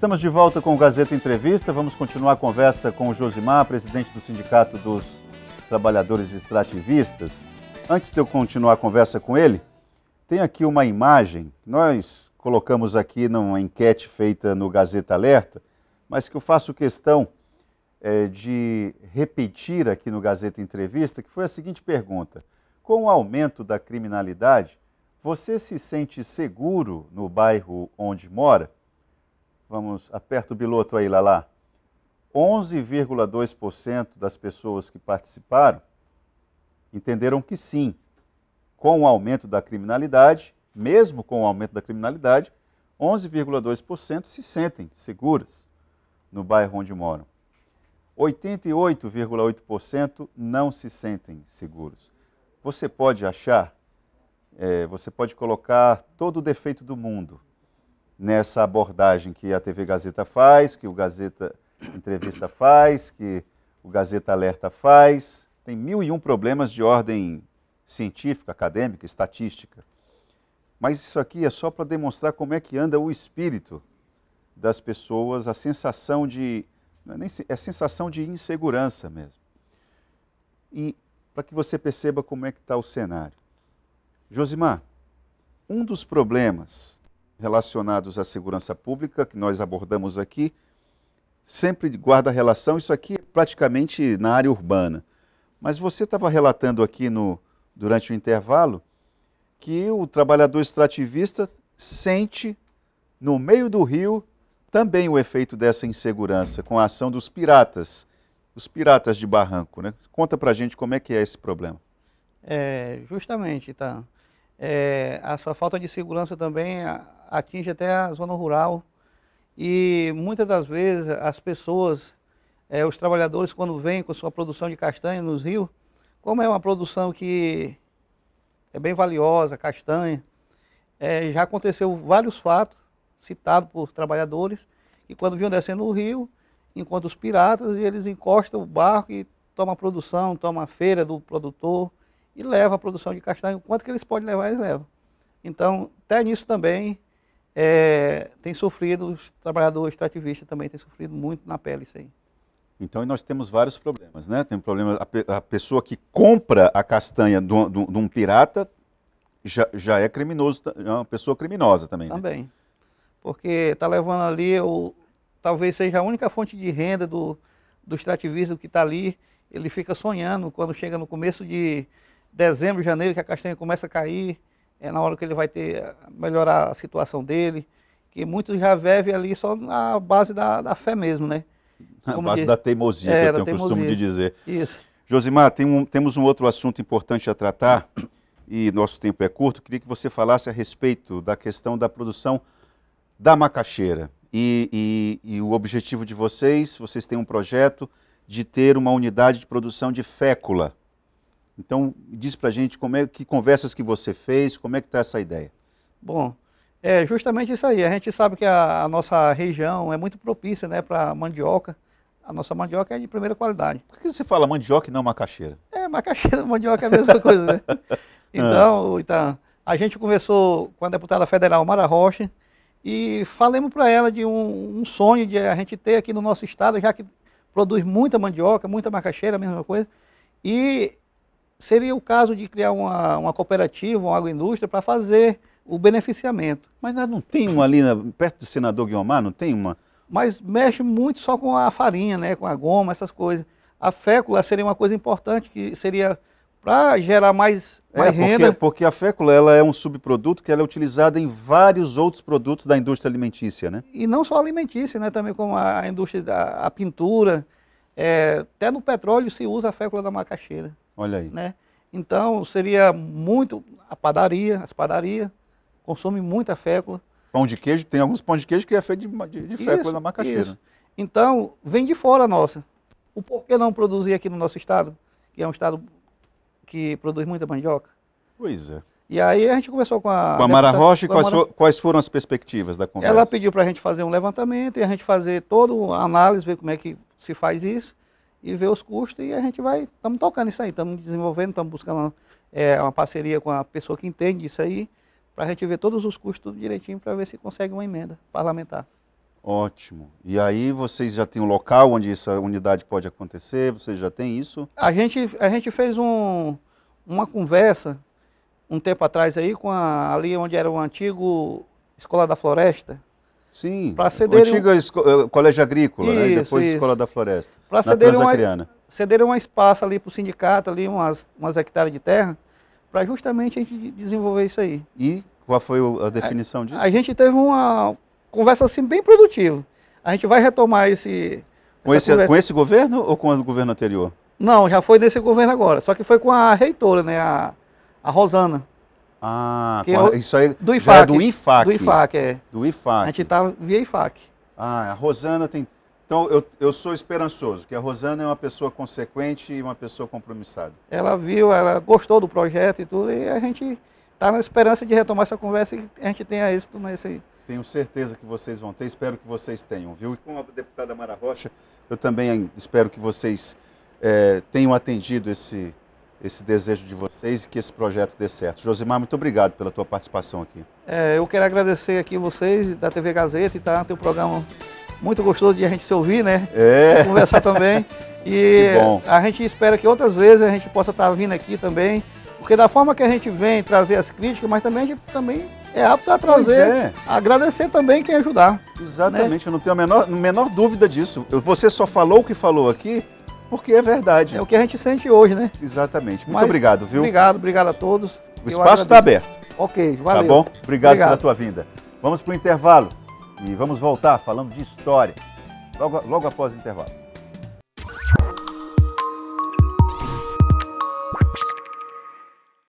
Estamos de volta com o Gazeta Entrevista. Vamos continuar a conversa com o Josimar, presidente do Sindicato dos Trabalhadores Extrativistas. Antes de eu continuar a conversa com ele, tem aqui uma imagem que nós colocamos aqui numa enquete feita no Gazeta Alerta, mas que eu faço questão é, de repetir aqui no Gazeta Entrevista, que foi a seguinte pergunta. Com o aumento da criminalidade, você se sente seguro no bairro onde mora? Vamos, aperta o piloto aí, Lala. 11,2% das pessoas que participaram entenderam que sim, com o aumento da criminalidade, mesmo com o aumento da criminalidade, 11,2% se sentem seguras no bairro onde moram. 88,8% não se sentem seguros. Você pode achar, é, você pode colocar todo o defeito do mundo nessa abordagem que a TV Gazeta faz, que o Gazeta Entrevista faz, que o Gazeta Alerta faz. Tem mil e um problemas de ordem científica, acadêmica, estatística. Mas isso aqui é só para demonstrar como é que anda o espírito das pessoas, a sensação de. É nem, é sensação de insegurança mesmo. E para que você perceba como é que está o cenário. Josimar, um dos problemas relacionados à segurança pública, que nós abordamos aqui, sempre guarda relação, isso aqui é praticamente na área urbana. Mas você estava relatando aqui no, durante o intervalo que o trabalhador extrativista sente no meio do rio também o efeito dessa insegurança com a ação dos piratas, os piratas de barranco, né? Conta a gente como é que é esse problema. É, justamente, tá. É, essa falta de segurança também atinge até a zona rural. E muitas das vezes as pessoas, é, os trabalhadores, quando vêm com sua produção de castanha nos rios, como é uma produção que é bem valiosa, castanha, é, já aconteceu vários fatos citados por trabalhadores, e quando vinham descendo o rio, enquanto os piratas, e eles encostam o barco e tomam a produção, tomam a feira do produtor e leva a produção de castanha. O quanto que eles podem levar, eles levam. Então, até nisso também é, tem sofrido, os trabalhadores extrativistas também têm sofrido muito na pele isso aí. Então, nós temos vários problemas, né? Tem um problema, a, a pessoa que compra a castanha de um pirata já, já é criminoso, é uma pessoa criminosa também. Né? Também. Né? Porque está levando ali, o, talvez seja a única fonte de renda do, do extrativismo que está ali. Ele fica sonhando quando chega no começo de dezembro, janeiro, que a castanha começa a cair é na hora que ele vai ter melhorar a situação dele, que muitos já vivem ali só na base da, da fé mesmo, né? Como base diz, da teimosia, é, que eu é, tenho costume de dizer. Isso. Josimar, tem um, temos um outro assunto importante a tratar, e nosso tempo é curto. Queria que você falasse a respeito da questão da produção da macaxeira. E, e, e o objetivo de vocês, vocês têm um projeto de ter uma unidade de produção de fécula então, diz para a gente como é que conversas que você fez, como é que está essa ideia? Bom, é justamente isso aí. A gente sabe que a, a nossa região é muito propícia né, para mandioca. A nossa mandioca é de primeira qualidade. Por que você fala mandioca e não macaxeira? É, macaxeira e mandioca é a mesma coisa, né? Então, ah. então, a gente conversou com a deputada federal Mara Rocha e falamos para ela de um, um, sonho de a gente ter aqui no nosso estado, já que produz muita mandioca, muita macaxeira, a mesma coisa. E seria o caso de criar uma, uma cooperativa, uma agroindústria para fazer o beneficiamento. Mas né, não tem uma ali na, né, perto do senador Guiomar, não tem uma? Mas mexe muito só com a farinha, né, com a goma, essas coisas. A fécula seria uma coisa importante que seria para gerar mais, mais é, porque, renda. Porque, a fécula ela é um subproduto que ela é utilizada em vários outros produtos da indústria alimentícia, né? E não só alimentícia, né? Também como a indústria da a pintura. É, até no petróleo se usa a fécula da macaxeira. Olha aí. Né? Então, seria muito a padaria, as padarias consomem muita fécula. Pão de queijo, tem alguns pão de queijo que é feito de, de, de fécula isso, macaxeira. Isso. Então, vem de fora a nossa. O porquê não produzir aqui no nosso estado, que é um estado que produz muita mandioca? Pois é. E aí a gente começou com a... Com a Mara Rocha, quais, Mara... For, quais foram as perspectivas da conversa? Ela pediu para a gente fazer um levantamento e a gente fazer toda a análise, ver como é que se faz isso e ver os custos e a gente vai, estamos tocando isso aí, estamos desenvolvendo, estamos buscando uma, é, uma parceria com a pessoa que entende isso aí, para a gente ver todos os custos direitinho para ver se consegue uma emenda parlamentar. Ótimo. E aí vocês já têm um local onde essa unidade pode acontecer? Vocês já têm isso? A gente, a gente fez um, uma conversa um tempo atrás aí com a, ali onde era o antigo Escola da Floresta, Sim, para ceder antiga um... Eh, colégio agrícola, né? isso, né? e depois isso. escola da floresta, para ceder uma, cederem um espaço ali para o sindicato, ali umas, umas hectares de terra, para justamente a gente desenvolver isso aí. E qual foi a definição disso? A, gente teve uma conversa assim bem produtiva. A gente vai retomar esse... Com esse, com esse governo ou com o governo anterior? Não, já foi nesse governo agora, só que foi com a reitora, né, a, a Rosana. Ah, é isso aí do IFAC, é do IFAC. Do IFAC, é. Do IFAC. A gente está via IFAC. Ah, a Rosana tem... Então, eu, eu sou esperançoso, que a Rosana é uma pessoa consequente e uma pessoa compromissada. Ela viu, ela gostou do projeto e tudo, e a gente está na esperança de retomar essa conversa e a gente tenha êxito nesse... Tenho certeza que vocês vão ter, espero que vocês tenham, viu? E com a deputada Mara Rocha, eu também espero que vocês é, tenham atendido esse esse desejo de vocês e que esse projeto dê certo. Josimar, muito obrigado pela tua participação aqui. É, eu quero agradecer aqui vocês da TV Gazeta e tá, no teu programa muito gostoso de a gente se ouvir, né? É. Conversar também. E a gente espera que outras vezes a gente possa estar tá vindo aqui também, porque da forma que a gente vem trazer as críticas, mas também a gente também é apto a trazer, é. agradecer também quem ajudar. Né? Exatamente, né? eu não tenho a menor, a menor dúvida disso. Você só falou o que falou aqui porque é verdade. É o que a gente sente hoje, né? Exatamente. Muito Mas, obrigado, viu? Obrigado, obrigado a todos. O espaço está aberto. Ok, valeu. Tá bom? Obrigado, obrigado. pela tua vinda. Vamos para o intervalo e vamos voltar falando de história. Logo, logo após o intervalo.